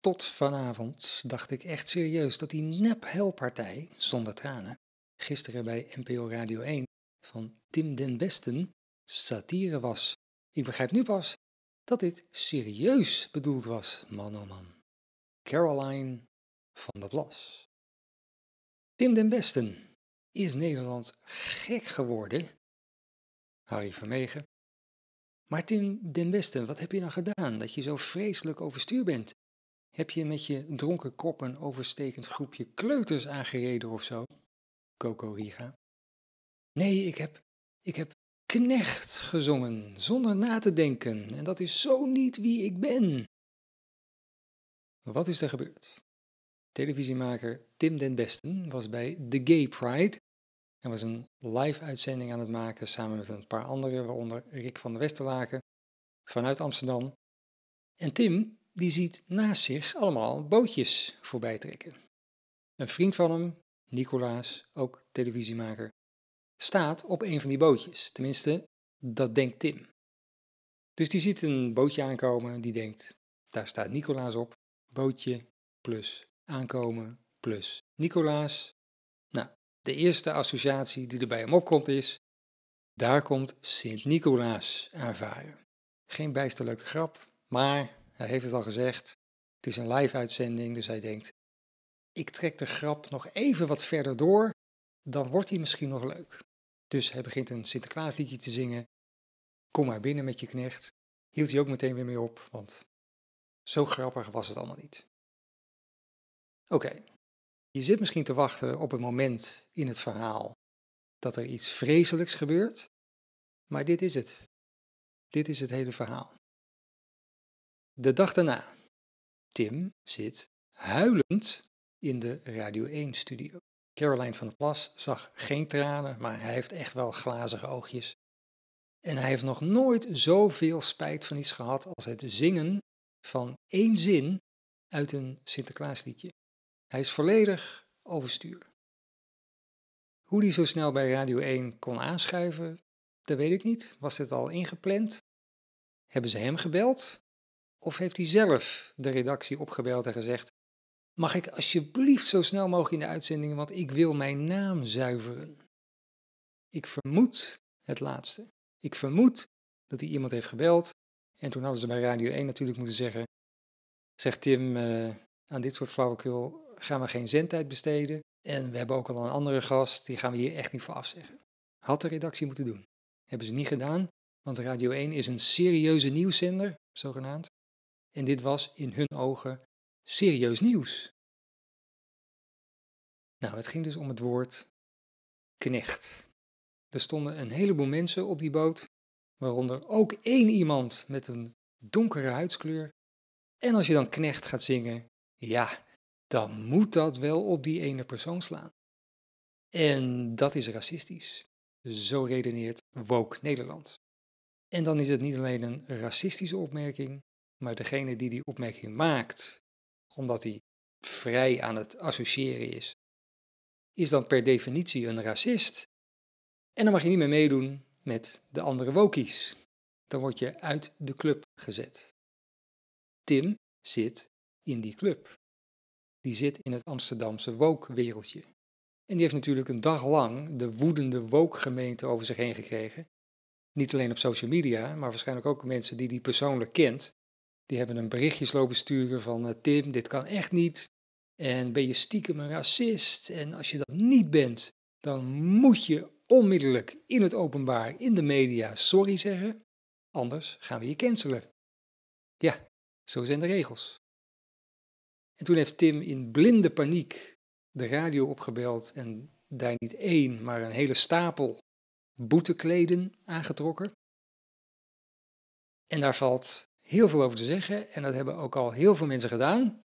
Tot vanavond dacht ik echt serieus dat die nep-helpartij, zonder tranen, gisteren bij NPO Radio 1 van Tim den Besten satire was. Ik begrijp nu pas dat dit serieus bedoeld was, man oh man. Caroline van der Blas. Tim den Besten, is Nederland gek geworden? Harry Vermegen. Maar Tim den Besten, wat heb je nou gedaan dat je zo vreselijk overstuur bent? Heb je met je dronken kop een overstekend groepje kleuters aangereden of zo? Coco Riga. Nee, ik heb, ik heb knecht gezongen, zonder na te denken, en dat is zo niet wie ik ben. Wat is er gebeurd? Televisiemaker Tim Den Besten was bij The Gay Pride en was een live uitzending aan het maken samen met een paar anderen, waaronder Rick van der Westerlaken, vanuit Amsterdam. En Tim die ziet naast zich allemaal bootjes voorbij trekken. Een vriend van hem, Nicolaas, ook televisiemaker, staat op een van die bootjes. Tenminste, dat denkt Tim. Dus die ziet een bootje aankomen, die denkt, daar staat Nicolaas op, bootje plus aankomen plus Nicolaas. Nou, de eerste associatie die er bij hem opkomt is, daar komt Sint-Nicolaas aanvaren. Geen bijster leuke grap, maar hij heeft het al gezegd. Het is een live uitzending, dus hij denkt: ik trek de grap nog even wat verder door, dan wordt hij misschien nog leuk. Dus hij begint een Sinterklaasliedje te zingen. Kom maar binnen met je knecht. Hield hij ook meteen weer mee op, want zo grappig was het allemaal niet. Oké, je zit misschien te wachten op een moment in het verhaal dat er iets vreselijks gebeurt, maar dit is het. Dit is het hele verhaal. De dag daarna. Tim zit huilend in de Radio 1-studio. Caroline van der Plas zag geen tranen, maar hij heeft echt wel glazige oogjes. En hij heeft nog nooit zoveel spijt van iets gehad als het zingen van één zin uit een Sinterklaasliedje. Hij is volledig overstuur. Hoe hij zo snel bij Radio 1 kon aanschuiven, dat weet ik niet. Was dit al ingepland? Hebben ze hem gebeld? Of heeft hij zelf de redactie opgebeld en gezegd: Mag ik alsjeblieft zo snel mogelijk in de uitzending, want ik wil mijn naam zuiveren? Ik vermoed het laatste. Ik vermoed dat hij iemand heeft gebeld. En toen hadden ze bij Radio 1 natuurlijk moeten zeggen: Zegt Tim, eh, aan dit soort flauwekul gaan we geen zendtijd besteden. En we hebben ook al een andere gast, die gaan we hier echt niet voor afzeggen. Had de redactie moeten doen. Hebben ze niet gedaan, want Radio 1 is een serieuze nieuwszender, zogenaamd. En dit was in hun ogen serieus nieuws. Nou, het ging dus om het woord knecht. Er stonden een heleboel mensen op die boot, waaronder ook één iemand met een donkere huidskleur. En als je dan knecht gaat zingen, ja, dan moet dat wel op die ene persoon slaan. En dat is racistisch. Zo redeneert woke Nederland. En dan is het niet alleen een racistische opmerking, maar degene die die opmerking maakt, omdat hij vrij aan het associëren is, is dan per definitie een racist. En dan mag je niet meer meedoen met de andere wokies. Dan word je uit de club gezet. Tim zit in die club. Die zit in het Amsterdamse wokwereldje, En die heeft natuurlijk een dag lang de woedende wokgemeente over zich heen gekregen. Niet alleen op social media, maar waarschijnlijk ook mensen die die persoonlijk kent. Die hebben een berichtje lopen sturen van eh, Tim, dit kan echt niet. En ben je stiekem een racist? En als je dat niet bent, dan moet je onmiddellijk in het openbaar, in de media, sorry zeggen. Anders gaan we je cancelen. Ja, zo zijn de regels. En toen heeft Tim in blinde paniek de radio opgebeld en daar niet één, maar een hele stapel boetekleden aangetrokken. En daar valt heel veel over te zeggen en dat hebben ook al heel veel mensen gedaan.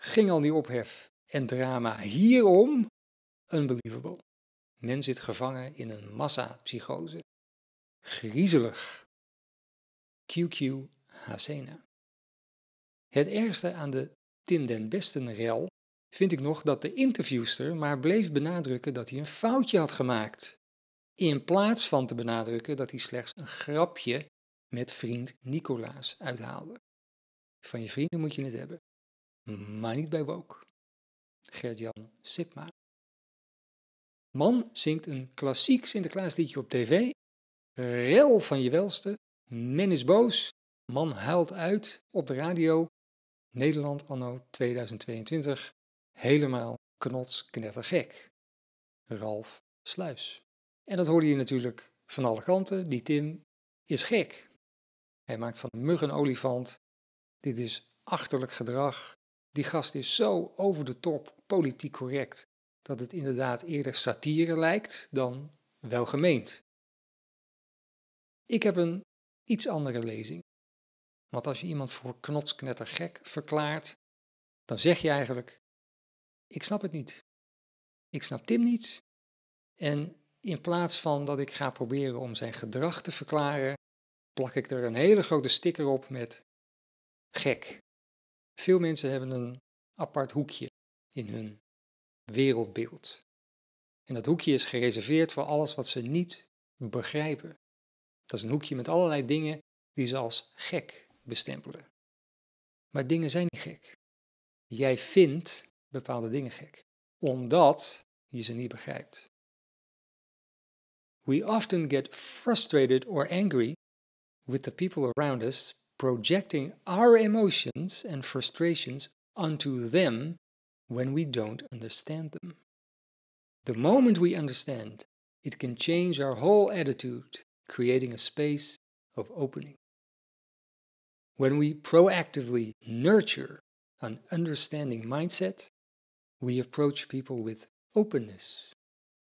Ging al die ophef en drama hierom unbelievable. Men zit gevangen in een massa-psychose. Griezelig. QQ Hasena. Het ergste aan de Tim den Besten-rel vind ik nog dat de interviewster maar bleef benadrukken dat hij een foutje had gemaakt. In plaats van te benadrukken dat hij slechts een grapje met vriend Nicolaas uithaalde. Van je vrienden moet je het hebben, maar niet bij Wook. Gert-Jan Sipma. Man zingt een klassiek Sinterklaasliedje op tv. Rel van je welste. Men is boos. Man huilt uit op de radio. Nederland anno 2022. Helemaal knots knettergek. Ralf Sluis. En dat hoorde je natuurlijk van alle kanten. Die Tim is gek. Hij maakt van een een olifant. Dit is achterlijk gedrag. Die gast is zo over de top politiek correct dat het inderdaad eerder satire lijkt dan welgemeend. Ik heb een iets andere lezing. Want als je iemand voor knotsknettergek verklaart, dan zeg je eigenlijk: Ik snap het niet. Ik snap Tim niet. En in plaats van dat ik ga proberen om zijn gedrag te verklaren, plak ik er een hele grote sticker op met gek. Veel mensen hebben een apart hoekje in hun wereldbeeld. En dat hoekje is gereserveerd voor alles wat ze niet begrijpen. Dat is een hoekje met allerlei dingen die ze als gek bestempelen. Maar dingen zijn niet gek. Jij vindt bepaalde dingen gek, omdat je ze niet begrijpt. We often get frustrated or angry with the people around us, projecting our emotions and frustrations onto them when we don't understand them. The moment we understand, it can change our whole attitude, creating a space of opening. When we proactively nurture an understanding mindset, we approach people with openness,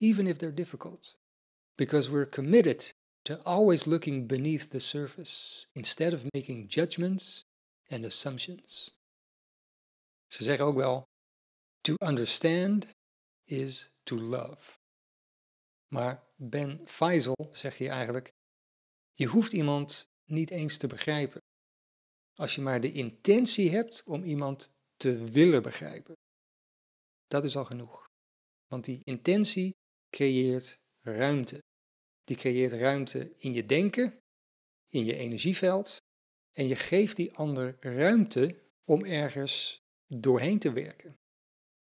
even if they're difficult, because we're committed always looking beneath the surface instead of making judgments and assumptions. Ze zeggen ook wel: To understand is to love. Maar Ben Faisal zegt hier eigenlijk: Je hoeft iemand niet eens te begrijpen. Als je maar de intentie hebt om iemand te willen begrijpen. Dat is al genoeg. Want die intentie creëert ruimte. Die creëert ruimte in je denken, in je energieveld. En je geeft die ander ruimte om ergens doorheen te werken.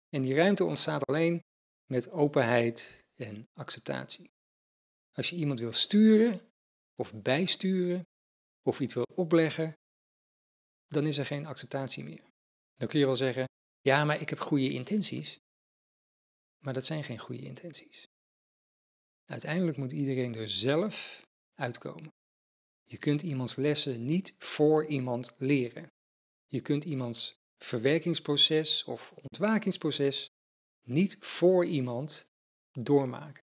En die ruimte ontstaat alleen met openheid en acceptatie. Als je iemand wil sturen of bijsturen of iets wil opleggen, dan is er geen acceptatie meer. Dan kun je wel zeggen, ja, maar ik heb goede intenties. Maar dat zijn geen goede intenties. Uiteindelijk moet iedereen er zelf uitkomen. Je kunt iemands lessen niet voor iemand leren. Je kunt iemands verwerkingsproces of ontwakingsproces niet voor iemand doormaken.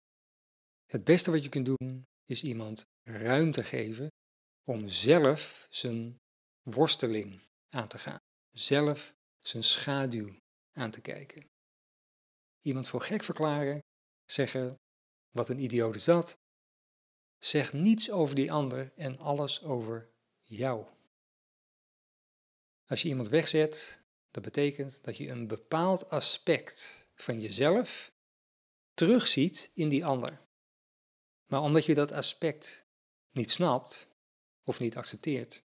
Het beste wat je kunt doen is iemand ruimte geven om zelf zijn worsteling aan te gaan, zelf zijn schaduw aan te kijken. Iemand voor gek verklaren, zeggen wat een idioot is dat. Zeg niets over die ander en alles over jou. Als je iemand wegzet, dat betekent dat je een bepaald aspect van jezelf terugziet in die ander. Maar omdat je dat aspect niet snapt of niet accepteert,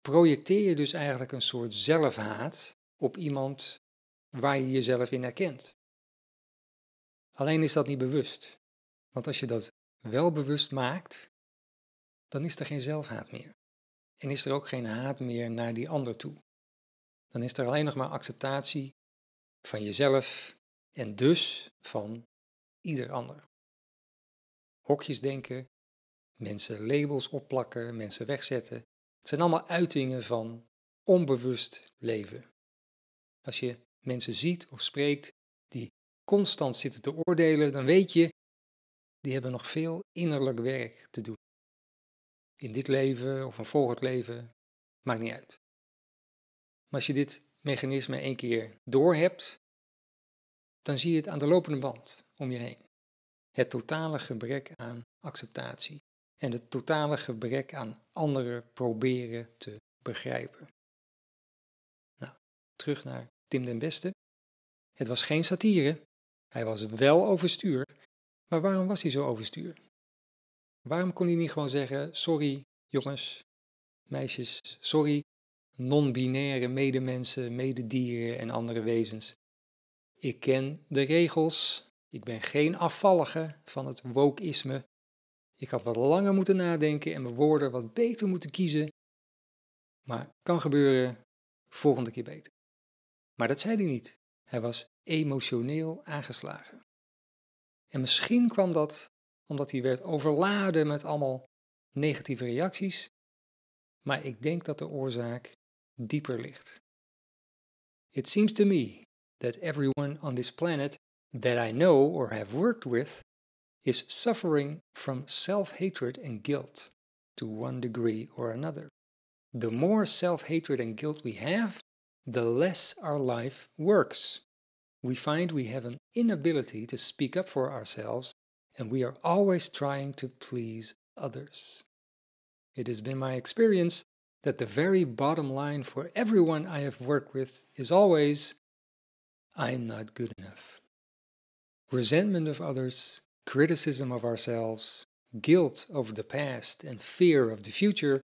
projecteer je dus eigenlijk een soort zelfhaat op iemand waar je jezelf in herkent. Alleen is dat niet bewust. Want als je dat wel bewust maakt, dan is er geen zelfhaat meer. En is er ook geen haat meer naar die ander toe. Dan is er alleen nog maar acceptatie van jezelf en dus van ieder ander. Hokjes denken, mensen labels opplakken, mensen wegzetten. Het zijn allemaal uitingen van onbewust leven. Als je mensen ziet of spreekt die constant zitten te oordelen, dan weet je, die hebben nog veel innerlijk werk te doen. In dit leven of een volgend leven, maakt niet uit. Maar als je dit mechanisme één keer doorhebt, dan zie je het aan de lopende band om je heen. Het totale gebrek aan acceptatie en het totale gebrek aan anderen proberen te begrijpen. Nou, terug naar Tim den Beste. Het was geen satire, hij was wel overstuur maar waarom was hij zo overstuur? Waarom kon hij niet gewoon zeggen: Sorry, jongens, meisjes, sorry, non-binaire medemensen, mededieren en andere wezens. Ik ken de regels. Ik ben geen afvallige van het wokisme. Ik had wat langer moeten nadenken en mijn woorden wat beter moeten kiezen. Maar kan gebeuren, volgende keer beter. Maar dat zei hij niet. Hij was emotioneel aangeslagen. En misschien kwam dat omdat hij werd overladen met allemaal negatieve reacties. Maar ik denk dat de oorzaak dieper ligt. It seems to me that everyone on this planet that I know or have worked with is suffering from self hatred and guilt to one degree or another. The more self hatred and guilt we have, the less our life works. we find we have an inability to speak up for ourselves and we are always trying to please others. It has been my experience that the very bottom line for everyone I have worked with is always, I'm not good enough. Resentment of others, criticism of ourselves, guilt over the past, and fear of the future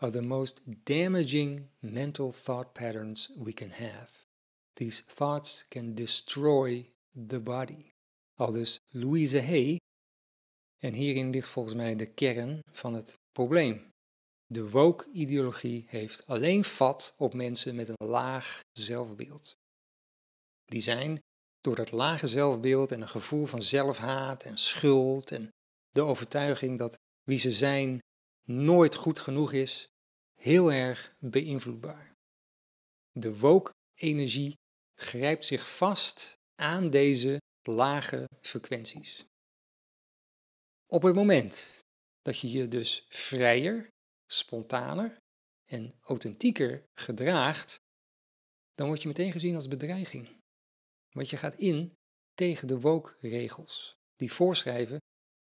are the most damaging mental thought patterns we can have. These thoughts can destroy the body. Al dus Louise Hay. En hierin ligt volgens mij de kern van het probleem. De woke-ideologie heeft alleen vat op mensen met een laag zelfbeeld. Die zijn door dat lage zelfbeeld en een gevoel van zelfhaat en schuld en de overtuiging dat wie ze zijn nooit goed genoeg is, heel erg beïnvloedbaar. De woke-energie grijpt zich vast aan deze lage frequenties. Op het moment dat je je dus vrijer, spontaner en authentieker gedraagt, dan word je meteen gezien als bedreiging. Want je gaat in tegen de wokregels die voorschrijven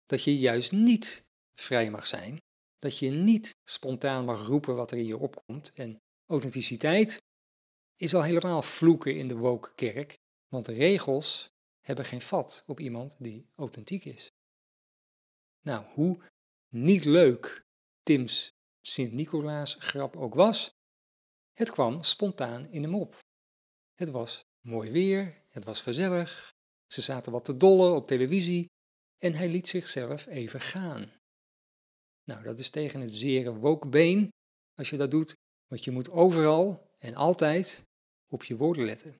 dat je juist niet vrij mag zijn, dat je niet spontaan mag roepen wat er in je opkomt en authenticiteit is al helemaal vloeken in de woke kerk, want regels hebben geen vat op iemand die authentiek is. Nou, hoe niet leuk Tim's Sint-Nicolaas grap ook was, het kwam spontaan in hem op. Het was mooi weer, het was gezellig, ze zaten wat te dollen op televisie en hij liet zichzelf even gaan. Nou, dat is tegen het zere wokbeen. Als je dat doet, want je moet overal en altijd op je woorden letten.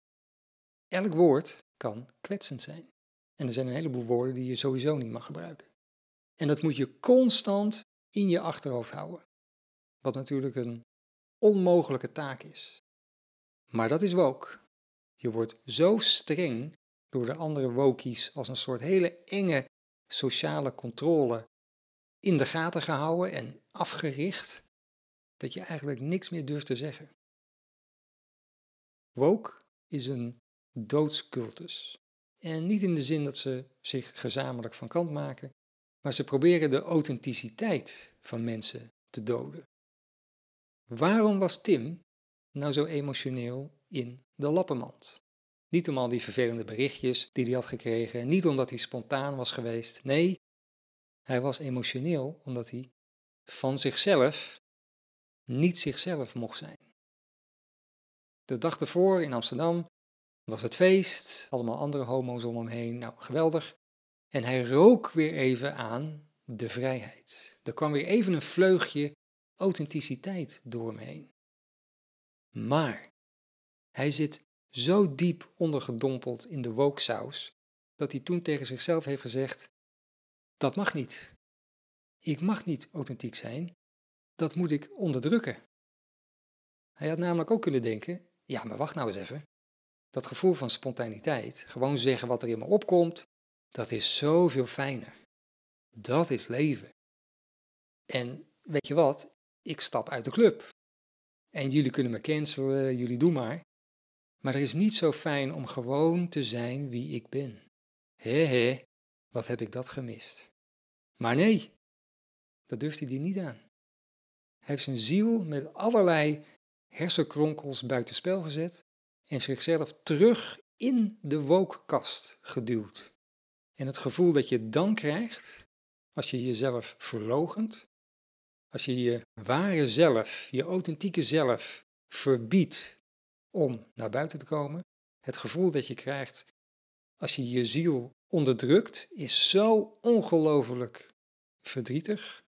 Elk woord kan kwetsend zijn. En er zijn een heleboel woorden die je sowieso niet mag gebruiken. En dat moet je constant in je achterhoofd houden. Wat natuurlijk een onmogelijke taak is. Maar dat is wok. Je wordt zo streng door de andere wokies als een soort hele enge sociale controle in de gaten gehouden en afgericht, dat je eigenlijk niks meer durft te zeggen. Woke is een doodscultus. En niet in de zin dat ze zich gezamenlijk van kant maken, maar ze proberen de authenticiteit van mensen te doden. Waarom was Tim nou zo emotioneel in de lappenmand? Niet om al die vervelende berichtjes die hij had gekregen, niet omdat hij spontaan was geweest. Nee, hij was emotioneel omdat hij van zichzelf niet zichzelf mocht zijn. De dag ervoor in Amsterdam was het feest, allemaal andere homo's om hem heen, nou geweldig. En hij rook weer even aan de vrijheid. Er kwam weer even een vleugje authenticiteit door hem heen. Maar hij zit zo diep ondergedompeld in de woksaus dat hij toen tegen zichzelf heeft gezegd: Dat mag niet. Ik mag niet authentiek zijn. Dat moet ik onderdrukken. Hij had namelijk ook kunnen denken: ja, maar wacht nou eens even. Dat gevoel van spontaniteit, gewoon zeggen wat er in me opkomt, dat is zoveel fijner. Dat is leven. En weet je wat? Ik stap uit de club. En jullie kunnen me cancelen, jullie doen maar. Maar er is niet zo fijn om gewoon te zijn wie ik ben. Hé hé, wat heb ik dat gemist. Maar nee, dat durft hij die niet aan. Hij heeft zijn ziel met allerlei hersenkronkels buitenspel gezet en zichzelf terug in de wookkast geduwd. En het gevoel dat je dan krijgt, als je jezelf verlogent, als je je ware zelf, je authentieke zelf verbiedt om naar buiten te komen, het gevoel dat je krijgt als je je ziel onderdrukt, is zo ongelooflijk verdrietig.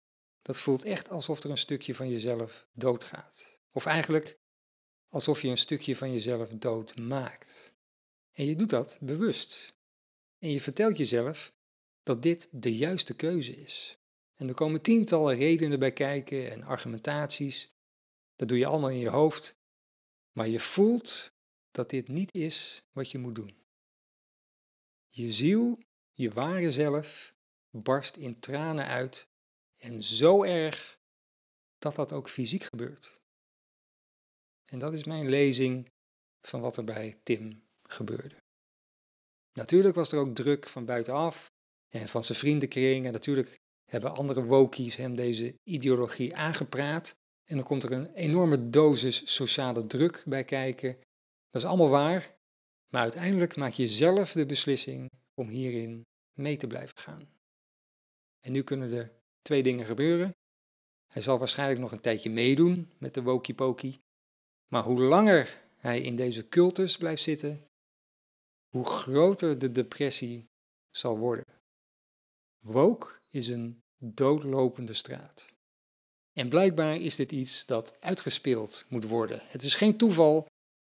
Dat voelt echt alsof er een stukje van jezelf doodgaat. Of eigenlijk alsof je een stukje van jezelf dood maakt. En je doet dat bewust. En je vertelt jezelf dat dit de juiste keuze is. En er komen tientallen redenen bij kijken en argumentaties. Dat doe je allemaal in je hoofd. Maar je voelt dat dit niet is wat je moet doen. Je ziel, je ware zelf, barst in tranen uit en zo erg dat dat ook fysiek gebeurt. En dat is mijn lezing van wat er bij Tim gebeurde. Natuurlijk was er ook druk van buitenaf en van zijn vriendenkring. En natuurlijk hebben andere wokies hem deze ideologie aangepraat. En dan komt er een enorme dosis sociale druk bij kijken. Dat is allemaal waar, maar uiteindelijk maak je zelf de beslissing om hierin mee te blijven gaan. En nu kunnen er twee dingen gebeuren. Hij zal waarschijnlijk nog een tijdje meedoen met de wokie-pokie. Maar hoe langer hij in deze cultus blijft zitten, hoe groter de depressie zal worden. Woke is een doodlopende straat. En blijkbaar is dit iets dat uitgespeeld moet worden. Het is geen toeval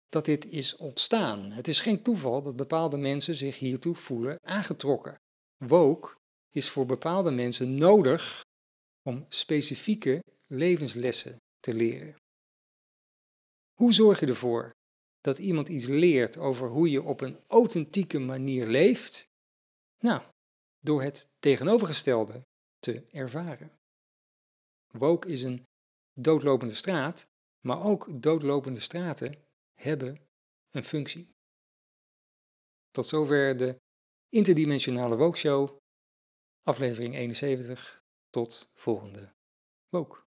dat dit is ontstaan. Het is geen toeval dat bepaalde mensen zich hiertoe voelen aangetrokken. Woke is voor bepaalde mensen nodig om specifieke levenslessen te leren. Hoe zorg je ervoor dat iemand iets leert over hoe je op een authentieke manier leeft? Nou, door het tegenovergestelde te ervaren. Woke is een doodlopende straat, maar ook doodlopende straten hebben een functie. Tot zover de interdimensionale Woke aflevering 71. Tot volgende Woke.